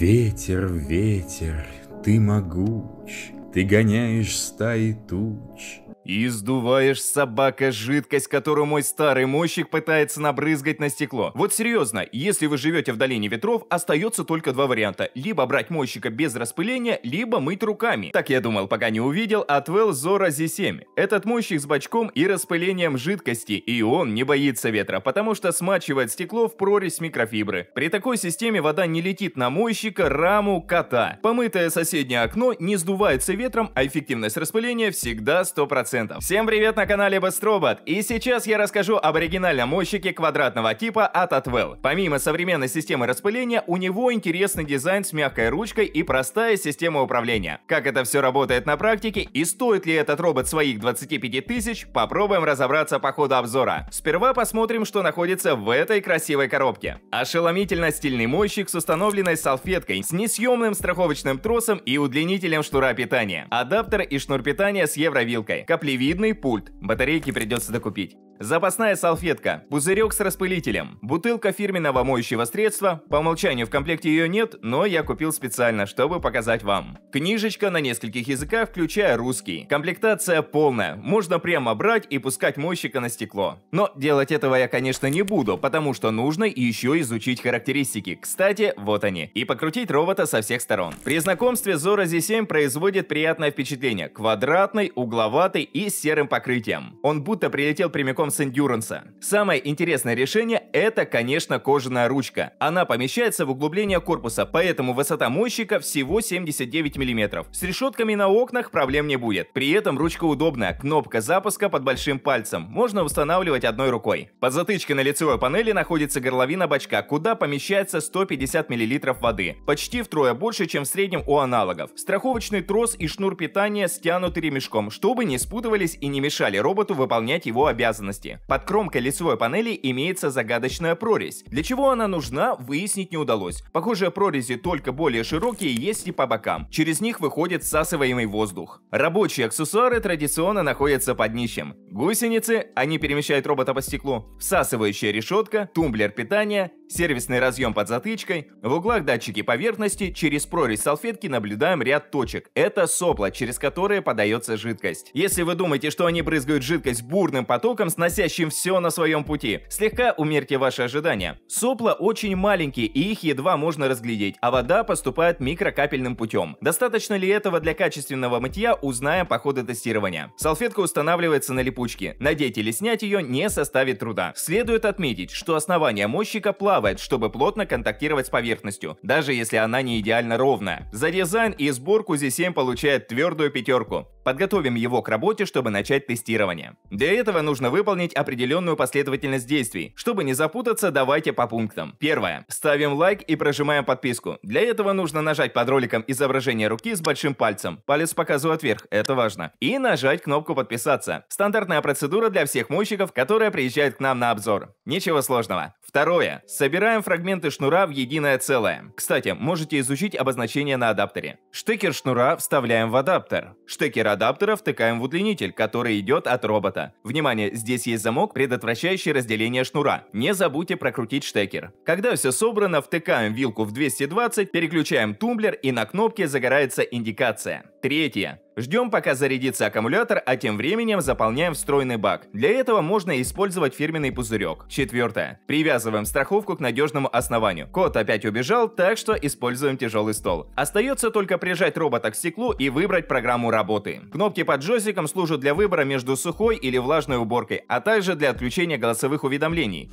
Ветер, ветер, ты могуч, ты гоняешь стаи туч, и сдуваешь, собака, жидкость, которую мой старый мойщик пытается набрызгать на стекло. Вот серьезно, если вы живете в долине ветров, остается только два варианта. Либо брать мойщика без распыления, либо мыть руками. Так я думал, пока не увидел от Well Zora Z7. Этот мойщик с бачком и распылением жидкости, и он не боится ветра, потому что смачивает стекло в прорезь микрофибры. При такой системе вода не летит на мойщика, раму, кота. Помытое соседнее окно не сдувается ветром, а эффективность распыления всегда 100%. 100%. Всем привет на канале BestRobot, и сейчас я расскажу об оригинальном мощике квадратного типа от Atwell. Помимо современной системы распыления, у него интересный дизайн с мягкой ручкой и простая система управления. Как это все работает на практике и стоит ли этот робот своих 25 тысяч, попробуем разобраться по ходу обзора. Сперва посмотрим, что находится в этой красивой коробке. Ошеломительно стильный мощик с установленной салфеткой, с несъемным страховочным тросом и удлинителем шнура питания. Адаптер и шнур питания с евровилкой. Комплект каплевидный пульт. Батарейки придется докупить. Запасная салфетка, пузырек с распылителем, бутылка фирменного моющего средства, по умолчанию в комплекте ее нет, но я купил специально, чтобы показать вам. Книжечка на нескольких языках, включая русский. Комплектация полная, можно прямо брать и пускать мойщика на стекло. Но делать этого я, конечно, не буду, потому что нужно еще изучить характеристики. Кстати, вот они. И покрутить робота со всех сторон. При знакомстве Zora Z7 производит приятное впечатление. Квадратный, угловатый и с серым покрытием. Он будто прилетел прямиком типом с эндюранса. Самое интересное решение – это, конечно, кожаная ручка. Она помещается в углубление корпуса, поэтому высота мойщика всего 79 мм. С решетками на окнах проблем не будет. При этом ручка удобная, кнопка запуска под большим пальцем, можно устанавливать одной рукой. Под затычкой на лицевой панели находится горловина бачка, куда помещается 150 мл воды. Почти втрое больше, чем в среднем у аналогов. Страховочный трос и шнур питания стянуты ремешком, чтобы не спутывались и не мешали роботу выполнять его обязанности поверхности. Под кромкой лицевой панели имеется загадочная прорезь. Для чего она нужна, выяснить не удалось. Похожие прорези только более широкие есть и по бокам. Через них выходит всасываемый воздух. Рабочие аксессуары традиционно находятся под днищем. Гусеницы, они перемещают робота по стеклу, всасывающая решетка, тумблер питания, сервисный разъем под затычкой, в углах датчики поверхности, через прорезь салфетки наблюдаем ряд точек. Это сопла, через которые подается жидкость. Если вы думаете, что они брызгают жидкость бурным потоком с сносящим все на своем пути. Слегка умерьте ваши ожидания. Сопла очень маленькие и их едва можно разглядеть, а вода поступает микрокапельным путем. Достаточно ли этого для качественного мытья, узнаем по ходу тестирования. Салфетка устанавливается на липучке. Надеть или снять ее не составит труда. Следует отметить, что основание мощика плавает, чтобы плотно контактировать с поверхностью, даже если она не идеально ровная. За дизайн и сборку Z7 получает твердую пятерку. Подготовим его к работе, чтобы начать тестирование. Для этого нужно выполнить определенную последовательность действий. Чтобы не запутаться, давайте по пунктам. Первое. Ставим лайк и прожимаем подписку. Для этого нужно нажать под роликом изображение руки с большим пальцем. Палец показывает вверх, это важно. И нажать кнопку подписаться. Стандартная процедура для всех мойщиков, которые приезжают к нам на обзор. Ничего сложного. Второе. Собираем фрагменты шнура в единое целое. Кстати, можете изучить обозначение на адаптере. Штекер шнура вставляем в адаптер. Штекер адаптера втыкаем в удлинитель, который идет от робота. Внимание, здесь есть замок, предотвращающий разделение шнура. Не забудьте прокрутить штекер. Когда все собрано, втыкаем вилку в 220, переключаем тумблер и на кнопке загорается индикация. Третье. Ждем, пока зарядится аккумулятор, а тем временем заполняем встроенный бак. Для этого можно использовать фирменный пузырек. Четвертое. Привязываем страховку к надежному основанию. Кот опять убежал, так что используем тяжелый стол. Остается только прижать робота к стеклу и выбрать программу работы. Кнопки под джойстиком служат для выбора между сухой или влажной уборкой, а также для отключения голосовых уведомлений.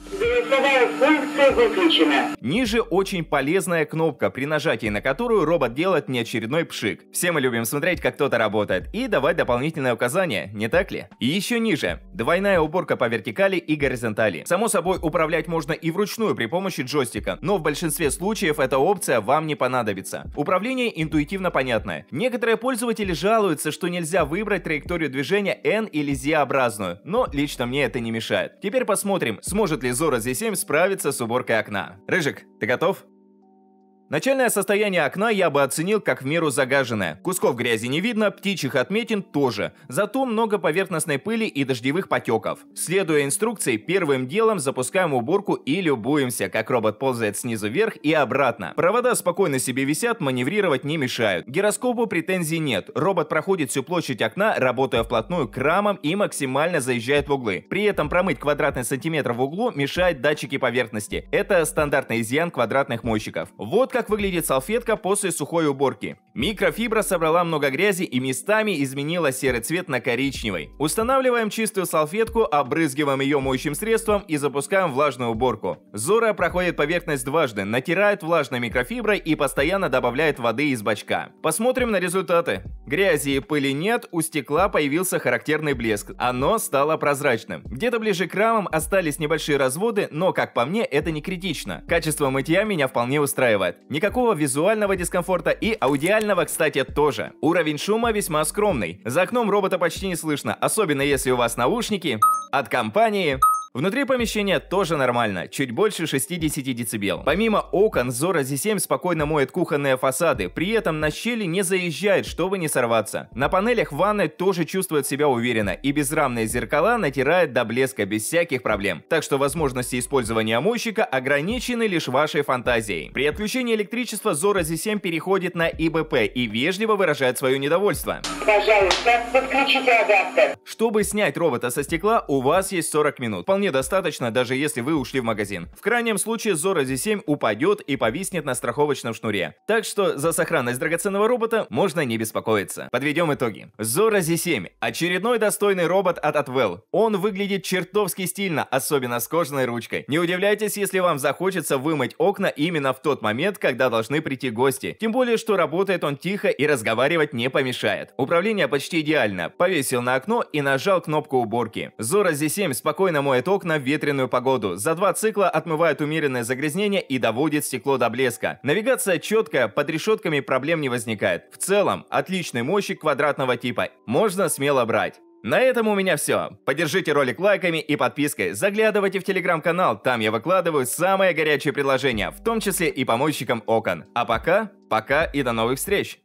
Ниже очень полезная кнопка, при нажатии на которую робот делает не очередной пшик. Все мы любим смотреть, как кто-то работает, и давать дополнительное указание, не так ли? И еще ниже. Двойная уборка по вертикали и горизонтали. Само собой, управлять можно и вручную при помощи джойстика, но в большинстве случаев эта опция вам не понадобится. Управление интуитивно понятное. Некоторые пользователи жалуются, что нельзя выбрать траекторию движения N или Z-образную, но лично мне это не мешает. Теперь посмотрим, сможет ли Zora Z7 справиться справиться с уборкой окна. Рыжик, ты готов? Начальное состояние окна я бы оценил как в меру загаженное. Кусков грязи не видно, птичьих отметин тоже. Зато много поверхностной пыли и дождевых потеков. Следуя инструкции, первым делом запускаем уборку и любуемся, как робот ползает снизу вверх и обратно. Провода спокойно себе висят, маневрировать не мешают. Гироскопу претензий нет. Робот проходит всю площадь окна, работая вплотную к рамам и максимально заезжает в углы. При этом промыть квадратный сантиметр в углу мешает датчики поверхности. Это стандартный изъян квадратных мойщиков. Вот как как выглядит салфетка после сухой уборки. Микрофибра собрала много грязи и местами изменила серый цвет на коричневый. Устанавливаем чистую салфетку, обрызгиваем ее моющим средством и запускаем влажную уборку. Зора проходит поверхность дважды, натирает влажной микрофиброй и постоянно добавляет воды из бачка. Посмотрим на результаты. Грязи и пыли нет, у стекла появился характерный блеск. Оно стало прозрачным. Где-то ближе к рамам остались небольшие разводы, но, как по мне, это не критично. Качество мытья меня вполне устраивает. Никакого визуального дискомфорта и аудиального музыкального, кстати, тоже. Уровень шума весьма скромный. За окном робота почти не слышно, особенно если у вас наушники от компании Внутри помещения тоже нормально, чуть больше 60 дБ. Помимо окон, Zora Z7 спокойно моет кухонные фасады, при этом на щели не заезжает, чтобы не сорваться. На панелях ванной тоже чувствует себя уверенно, и безрамные зеркала натирает до блеска без всяких проблем. Так что возможности использования мойщика ограничены лишь вашей фантазией. При отключении электричества Zora Z7 переходит на ИБП и вежливо выражает свое недовольство. Пожалуйста, подключите адаптер. Чтобы снять робота со стекла, у вас есть 40 минут вполне достаточно, даже если вы ушли в магазин. В крайнем случае Zora Z7 упадет и повиснет на страховочном шнуре. Так что за сохранность драгоценного робота можно не беспокоиться. Подведем итоги. Zora Z7 – очередной достойный робот от Atwell. Он выглядит чертовски стильно, особенно с кожаной ручкой. Не удивляйтесь, если вам захочется вымыть окна именно в тот момент, когда должны прийти гости. Тем более, что работает он тихо и разговаривать не помешает. Управление почти идеально. Повесил на окно и нажал кнопку уборки. Zora Z7 спокойно моет поток на ветреную погоду. За два цикла отмывает умеренное загрязнение и доводит стекло до блеска. Навигация четкая, под решетками проблем не возникает. В целом, отличный мощик квадратного типа. Можно смело брать. На этом у меня все. Поддержите ролик лайками и подпиской. Заглядывайте в телеграм-канал, там я выкладываю самые горячие предложения, в том числе и помойщикам окон. А пока, пока и до новых встреч!